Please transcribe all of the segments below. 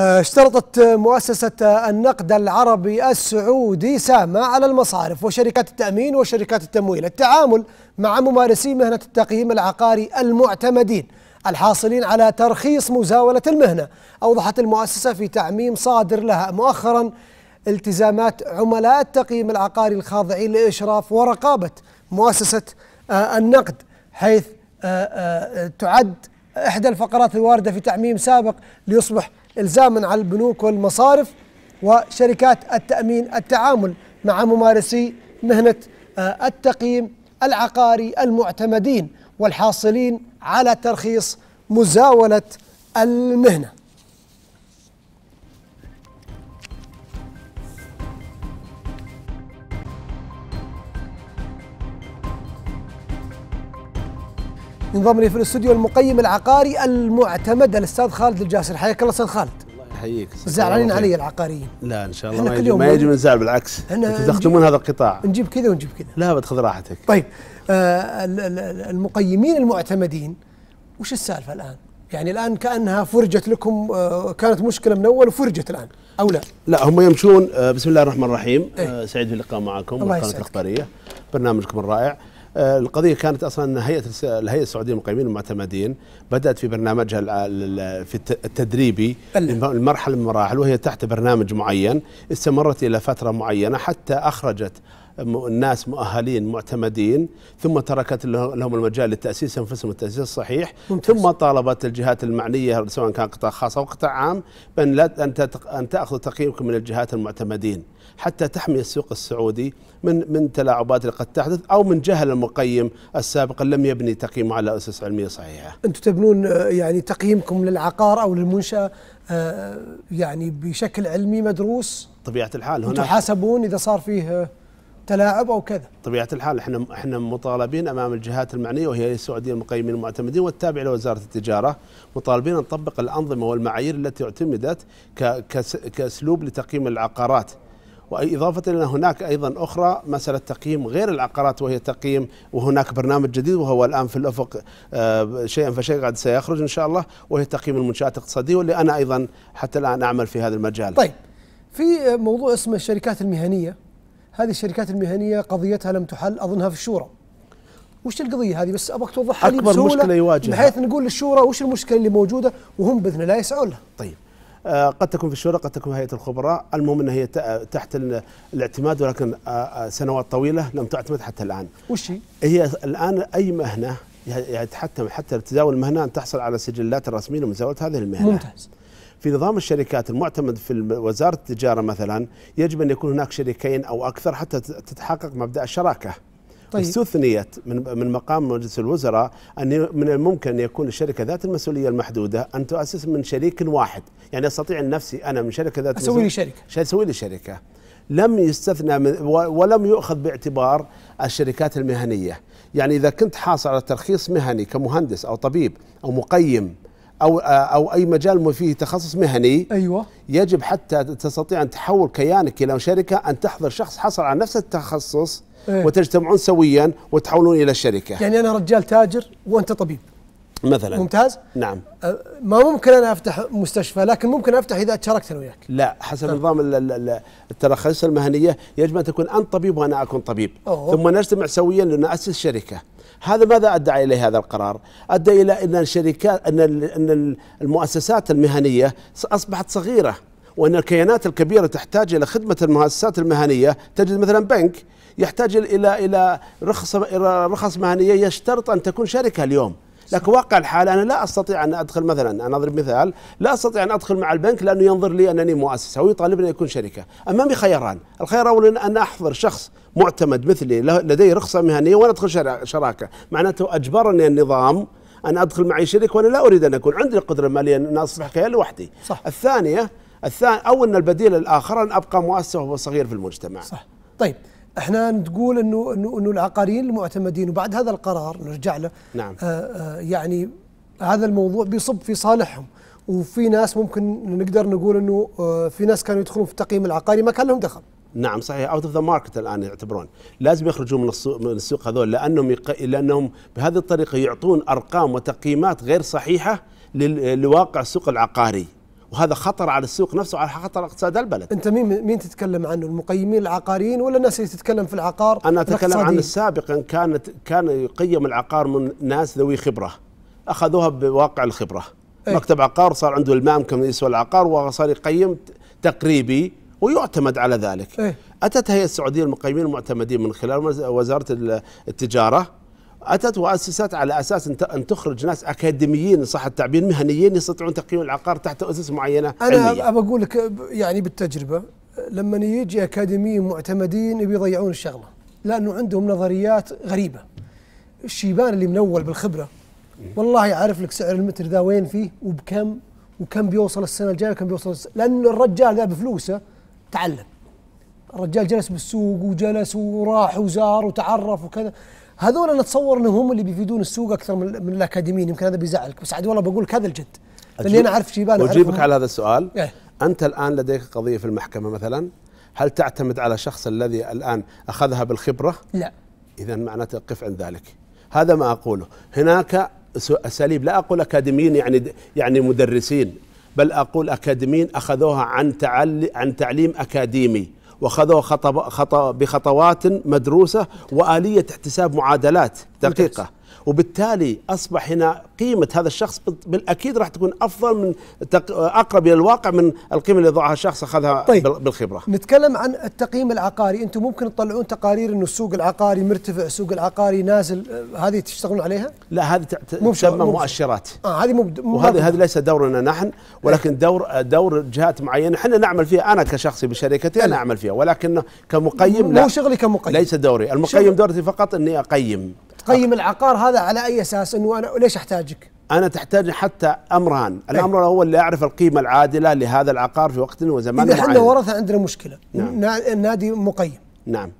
آه، اشترطت مؤسسة النقد العربي السعودي ساما على المصارف وشركات التأمين وشركات التمويل التعامل مع ممارسي مهنة التقييم العقاري المعتمدين الحاصلين على ترخيص مزاولة المهنة أوضحت المؤسسة في تعميم صادر لها مؤخرا التزامات عملاء التقييم العقاري الخاضعين لإشراف ورقابة مؤسسة آه، النقد حيث آه، تعد إحدى الفقرات الواردة في تعميم سابق ليصبح إلزاما على البنوك والمصارف وشركات التأمين التعامل مع ممارسي مهنة آه، التقييم العقاري المعتمدين والحاصلين على ترخيص مزاولة المهنه ينضم لي في الاستوديو المقيم العقاري المعتمد الاستاذ خالد الجاسر حياك الله استاذ خالد يحييك زعلانين علي العقاريين لا ان شاء الله ما يجي, ما يجي من زعل بالعكس انتم تخدمون هذا القطاع نجيب كذا ونجيب كذا لا بتخذ راحتك طيب آه المقيمين المعتمدين وش السالفه الان؟ يعني الان كانها فرجت لكم آه كانت مشكله من اول وفرجت الان او لا؟ لا هم يمشون آه بسم الله الرحمن الرحيم إيه؟ آه، سعيد في اللقاء معكم الله الاخباريه برنامجكم الرائع آه، القضيه كانت اصلا هيئه الهيئه السعوديه للمقيمين المعتمدين بدات في برنامجها في التدريبي المرحله من المراحل وهي تحت برنامج معين استمرت الى فتره معينه حتى اخرجت الناس مؤهلين معتمدين ثم تركت لهم المجال لتأسيس أنفسهم التأسيس الصحيح ممتاز. ثم طالبت الجهات المعنية سواء كان قطاع خاص أو قطاع عام بأن لا أن تأخذ تقييمكم من الجهات المعتمدين حتى تحمي السوق السعودي من من تلاعبات اللي قد تحدث أو من جهل المقيم السابق لم يبني تقييمه على أسس علمية صحيحة أنتم تبنون يعني تقييمكم للعقار أو للمنشأة آه، يعني بشكل علمي مدروس طبيعة الحال هنا تحاسبون إذا صار فيه تلاعب او كذا طبيعه الحال احنا احنا مطالبين امام الجهات المعنيه وهي السعوديه المقيمين المعتمدين والتابعه لوزاره التجاره مطالبين ان نطبق الانظمه والمعايير التي اعتمدت كاسلوب لتقييم العقارات وإضافة إلى هناك أيضا أخرى مسألة تقييم غير العقارات وهي تقييم وهناك برنامج جديد وهو الآن في الأفق آه، شيئا فشيئا قد سيخرج إن شاء الله وهي تقييم المنشآت الاقتصادية واللي أنا أيضا حتى الآن أعمل في هذا المجال طيب في موضوع اسمه الشركات المهنية هذه الشركات المهنيه قضيتها لم تحل اظنها في الشورى وش القضيه هذه بس ابغاك توضحها لي اكبر مشكله يواجهها بحيث نقول للشورى وش المشكله اللي موجوده وهم باذن الله يسعون لها طيب آه، قد تكون في الشورى قد تكون هيئه الخبراء المهم انها هي آه، تحت الاعتماد ولكن آه، سنوات طويله لم تعتمد حتى الان وش هي هي الان اي مهنه يعني حتى تداول المهنه ان تحصل على سجلات الرسميه لمزاوله هذه المهنه ممتاز في نظام الشركات المعتمد في وزارة التجارة مثلا يجب أن يكون هناك شريكين أو أكثر حتى تتحقق مبدأ الشراكة طيب. استثنيت من من مقام مجلس الوزراء ان من الممكن ان يكون الشركه ذات المسؤوليه المحدوده ان تؤسس من شريك واحد، يعني استطيع ان نفسي انا من شركه ذات اسوي لي شركه اسوي لي شركه. لم يستثنى من ولم يؤخذ باعتبار الشركات المهنيه، يعني اذا كنت حاصل على ترخيص مهني كمهندس او طبيب او مقيم او آه، او اي مجال فيه تخصص مهني ايوه يجب حتى تستطيع ان تحول كيانك الى شركه ان تحضر شخص حصل على نفس التخصص إيه؟ وتجتمعون سويا وتحولون الى شركه يعني انا رجال تاجر وانت طبيب مثلا ممتاز نعم أه، ما ممكن انا افتح مستشفى لكن ممكن افتح اذا تشاركت انا وياك لا حسب طيب. نظام التراخيص المهنيه يجب ان تكون انت طبيب وانا اكون طبيب أوه. ثم نجتمع سويا لنؤسس شركه هذا ماذا ادعى اليه هذا القرار؟ ادى الى ان الشركات ان ان المؤسسات المهنيه اصبحت صغيره وان الكيانات الكبيره تحتاج الى خدمه المؤسسات المهنيه تجد مثلا بنك يحتاج الى الى رخص رخص مهنيه يشترط ان تكون شركه اليوم لكن واقع الحال أنا لا أستطيع أن أدخل مثلا أنا أضرب مثال لا أستطيع أن أدخل مع البنك لأنه ينظر لي أنني مؤسسة ويطالبني أن أكون شركة أمامي خياران الخيار الأول أن أحضر شخص معتمد مثلي لديه رخصة مهنية وأنا أدخل شراكة معناته أجبرني النظام أن أدخل معي شريك وأنا لا أريد أن أكون عندي القدرة المالية أن أصبح كيان لوحدي صح. الثانية الثاني أو أن البديل الآخر أن أبقى مؤسسة وهو صغير في المجتمع صح طيب احنا نقول انه انه انه العقاريين المعتمدين وبعد هذا القرار نرجع له نعم آآ آه، آآ آه، يعني هذا الموضوع بيصب في صالحهم وفي ناس ممكن نقدر نقول انه آه، في ناس كانوا يدخلون في التقييم العقاري ما كان لهم دخل نعم صحيح اوت اوف ذا ماركت الان يعتبرون لازم يخرجوا من السوق من السوق هذول لانهم يق... لانهم بهذه الطريقه يعطون ارقام وتقييمات غير صحيحه لواقع السوق العقاري وهذا خطر على السوق نفسه وعلى خطر اقتصاد البلد انت مين مين تتكلم عنه المقيمين العقاريين ولا الناس اللي تتكلم في العقار انا اتكلم عن سابقا كانت كان يقيم العقار من ناس ذوي خبره اخذوها بواقع الخبره أي. مكتب عقار صار عنده المام كم يسوى العقار وصار يقيم تقريبي ويعتمد على ذلك أي. اتت هيئه السعوديه المقيمين المعتمدين من خلال وزاره التجاره اتت واسست على اساس ان تخرج ناس اكاديميين صح التعبير مهنيين يستطيعون تقييم العقار تحت اسس معينه انا ابى اقول لك يعني بالتجربه لما يجي اكاديميين معتمدين بيضيعون الشغله لانه عندهم نظريات غريبه الشيبان اللي من اول بالخبره والله يعرف لك سعر المتر ذا وين فيه وبكم وكم بيوصل السنه الجايه وكم بيوصل السنة لان الرجال ذا بفلوسه تعلم الرجال جلس بالسوق وجلس وراح وزار وتعرف وكذا هذول انا اتصور انهم هم اللي بيفيدون السوق اكثر من, من الاكاديميين يمكن هذا بيزعلك بس عاد والله بقول هذا الجد لاني انا اعرف شيبان اجيبك على هذا السؤال إيه؟ انت الان لديك قضيه في المحكمه مثلا هل تعتمد على شخص الذي الان اخذها بالخبره؟ لا اذا معناته قف عند ذلك هذا ما اقوله هناك اساليب لا اقول اكاديميين يعني يعني مدرسين بل اقول اكاديميين اخذوها عن تعلي عن تعليم اكاديمي وخذوا خطب خط بخطوات مدروسة وآلية احتساب معادلات دقيقة وبالتالي اصبح هنا قيمه هذا الشخص بالاكيد راح تكون افضل من اقرب الى الواقع من القيمه اللي ضاعها شخص اخذها طيب بالخبره. نتكلم عن التقييم العقاري، انتم ممكن تطلعون تقارير انه السوق العقاري مرتفع، السوق العقاري نازل، أه، هذه تشتغلون عليها؟ لا هذه تسمى مؤشرات. اه هذه مبد... وهذه هذه ليس دورنا نحن ولكن إيه. دور دور جهات معينه، احنا نعمل فيها انا كشخصي بشركتي انا إيه. اعمل فيها ولكن كمقيم لا مو شغلي كمقيم ليس دوري، المقيم شغل. دورتي فقط اني اقيم. تقيم العقار هذا على اي اساس انه انا ليش احتاجك؟ انا تحتاج حتى امران، إيه. الامر الاول لاعرف القيمه العادله لهذا العقار في وقت وزمان معين. اذا احنا ورثه عندنا مشكله، نعم. نادي مقيم نعم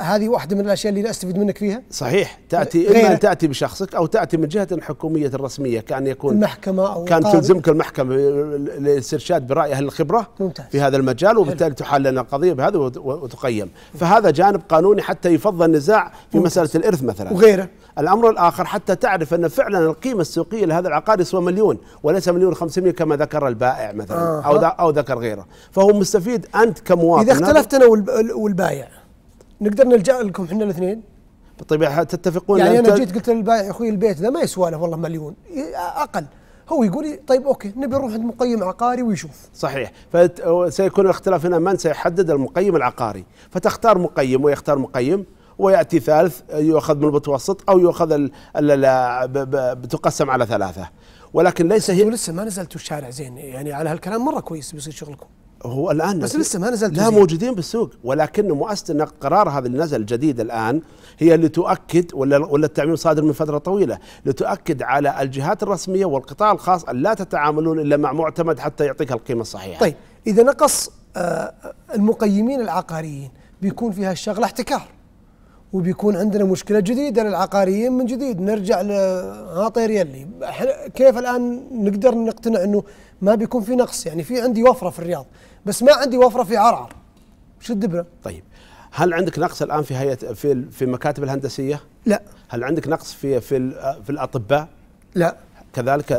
هذه واحده من الاشياء اللي لا استفيد منك فيها صحيح تاتي اما ان تاتي بشخصك او تاتي من جهه حكوميه رسميه كان يكون المحكمه او كان تلزمك المحكمه للاسترشاد براي اهل الخبره ممتاز. في هذا المجال وبالتالي تحل لنا القضيه بهذا وتقيم فهذا جانب قانوني حتى يفضى النزاع في ممتاز. مساله الارث مثلا وغيره الامر الاخر حتى تعرف ان فعلا القيمه السوقيه لهذا العقار يسوى مليون وليس مليون 500 كما ذكر البائع مثلا آه. او او ذكر غيره فهو مستفيد انت كمواطن اذا اختلفت انا والبائع نقدر نلجا لكم احنا الاثنين بالطبيعه طيب، تتفقون يعني انا جيت قلت للبائع اخوي البيت ذا ما يسوى له والله مليون اقل هو يقول لي طيب اوكي نبي نروح عند مقيم عقاري ويشوف صحيح فسيكون الاختلاف هنا من سيحدد المقيم العقاري فتختار مقيم ويختار مقيم وياتي ثالث يؤخذ من المتوسط او يؤخذ بتقسم على ثلاثه ولكن ليس هي لسه ما نزلتوا الشارع زين يعني على هالكلام مره كويس بيصير شغلكم هو الان بس لسه ما نزل لا موجودين بالسوق ولكن مؤسسه النقد قرار هذا اللي نزل جديد الان هي اللي تؤكد ولا ولا التعميم صادر من فتره طويله لتؤكد على الجهات الرسميه والقطاع الخاص ان لا تتعاملون الا مع معتمد حتى يعطيك القيمه الصحيحه. طيب اذا نقص آه، المقيمين العقاريين بيكون في هالشغله احتكار. وبيكون عندنا مشكله جديده للعقاريين من جديد نرجع لهاطي يلي كيف الان نقدر نقتنع انه ما بيكون في نقص يعني في عندي وفره في الرياض بس ما عندي وفره في عرعر شو الدبره طيب هل عندك نقص الان في هيئه في في المكاتب الهندسيه لا هل عندك نقص في في في الاطباء لا كذلك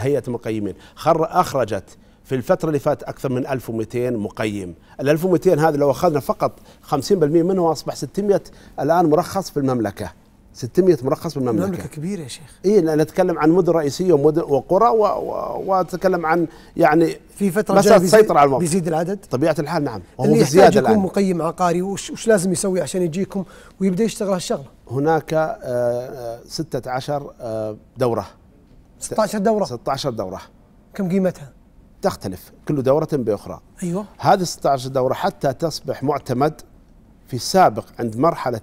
هيئه المقيمين خر اخرجت في الفترة اللي فاتت أكثر من 1200 مقيم ال 1200 هذا لو أخذنا فقط 50% منه أصبح 600 الآن مرخص في المملكة 600 مرخص بالمملكة المملكة كبيرة يا شيخ اي نتكلم عن مدن رئيسية ومدن وقرى واتكلم عن يعني في فترة مسألة تسيطر على الموضوع بيزيد العدد طبيعة الحال نعم اللي يحتاج يكون مقيم عقاري وش, وش لازم يسوي عشان يجيكم ويبدأ يشتغل هالشغلة هناك آه 16 آه،, آه دورة 16 دورة 16 دورة كم قيمتها؟ تختلف كل دورة بأخرى أيوة هذه 16 دورة حتى تصبح معتمد في السابق عند مرحلة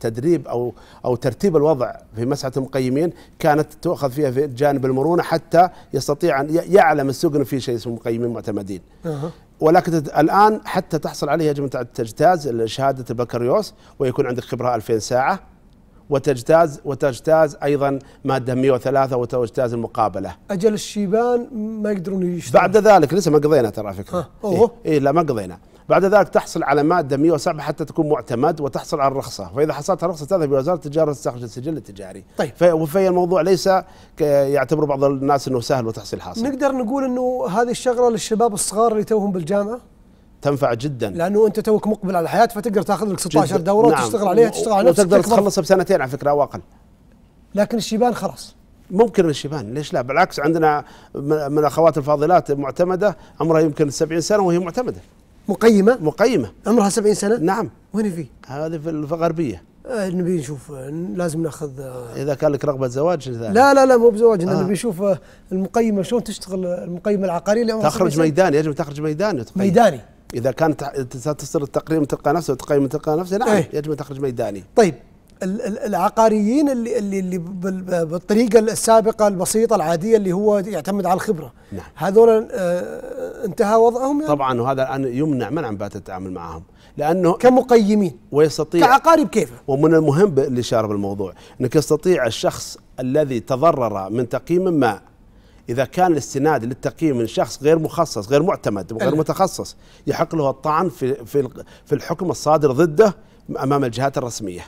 تدريب أو أو ترتيب الوضع في مسعة المقيمين كانت تؤخذ فيها في جانب المرونة حتى يستطيع أن يعلم السوق أنه في شيء اسمه مقيمين معتمدين أه. ولكن الآن حتى تحصل عليه يجب أن تجتاز شهادة البكالوريوس ويكون عندك خبرة 2000 ساعة وتجتاز وتجتاز ايضا ماده 103 وتجتاز المقابله. اجل الشيبان ما يقدرون يشتغل. بعد ذلك لسه ما قضينا ترى فكره. اوه إيه, إيه لا ما قضينا. بعد ذلك تحصل على ماده 107 حتى تكون معتمد وتحصل على الرخصه، فاذا حصلت الرخصه تذهب الى وزاره التجاره وتستخرج السجل التجاري. طيب فهي الموضوع ليس يعتبر بعض الناس انه سهل وتحصيل حاصل. نقدر نقول انه هذه الشغله للشباب الصغار اللي توهم بالجامعه؟ تنفع جدا لانه انت توك مقبل على الحياه فتقدر تاخذ لك 16 دوره نعم وتشتغل عليها تشتغل على نفسك وتقدر تخلصها بسنتين على فكره او اقل لكن الشيبان خلاص ممكن الشيبان ليش لا بالعكس عندنا من الاخوات الفاضلات معتمده عمرها يمكن 70 سنه وهي معتمده مقيمه مقيمه عمرها 70 سنه نعم وين في هذه في الغربيه آه، نبي نشوف لازم ناخذ آه. اذا كان لك رغبه زواج لا لا لا مو بزواج آه. نبي نشوف آه، المقيمه شلون تشتغل المقيمه العقاريه اللي تخرج ميداني يجب تخرج ميداني ميداني اذا كانت ستصير التقرير من تلقى نفسه وتقيم من تلقى نفسه نعم أيه. يجب ان تخرج ميداني طيب العقاريين اللي اللي بالطريقه السابقه البسيطه العاديه اللي هو يعتمد على الخبره نعم. هذول آه، انتهى وضعهم يعني؟ طبعا وهذا الان يمنع منعا بات التعامل معهم لانه كمقيمين ويستطيع كعقارب كيف ومن المهم اللي شارب بالموضوع انك يستطيع الشخص الذي تضرر من تقييم ما إذا كان الاستناد للتقييم من شخص غير مخصص غير معتمد وغير متخصص يحق له الطعن في في في الحكم الصادر ضده أمام الجهات الرسمية.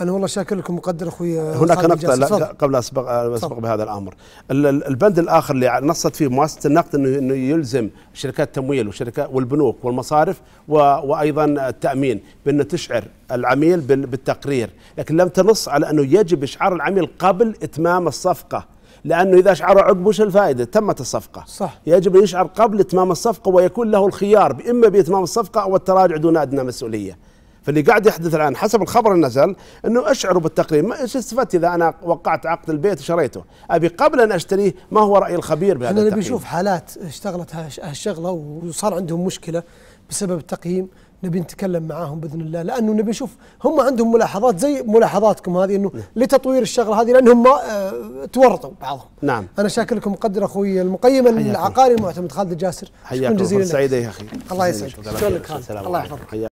أنا والله شاكر لكم مقدر أخوي آه، هناك نقطة قبل أسبق أسبق بهذا الأمر البند الآخر اللي نصت فيه مؤسسة النقد أنه, إنه يلزم شركات التمويل وشركات والبنوك والمصارف وأيضا التأمين بأنه تشعر العميل بالتقرير لكن لم تنص على أنه يجب إشعار العميل قبل إتمام الصفقة لأنه إذا شعر عقب وش الفائدة تمت الصفقة صح يجب أن يشعر قبل إتمام الصفقة ويكون له الخيار إما بإتمام الصفقة أو التراجع دون أدنى مسؤولية فاللي قاعد يحدث الان حسب الخبر اللي نزل انه اشعروا ما ايش استفدت اذا انا وقعت عقد البيت وشريته ابي قبل ان اشتريه ما هو راي الخبير بهذا احنا نبي نشوف حالات اشتغلت هالشغله وصار عندهم مشكله بسبب التقييم نبي نتكلم معاهم باذن الله لانه نبي نشوف هم عندهم ملاحظات زي ملاحظاتكم هذه انه نعم. لتطوير الشغله هذه لانهم آه تورطوا بعضهم نعم انا شاكر لكم قدر اخوي المقيم العقاري المعتمد خالد الجاسر حياكم جزيلا سعيد يا اخي الله يسعدك شكرا لك الله يحفظك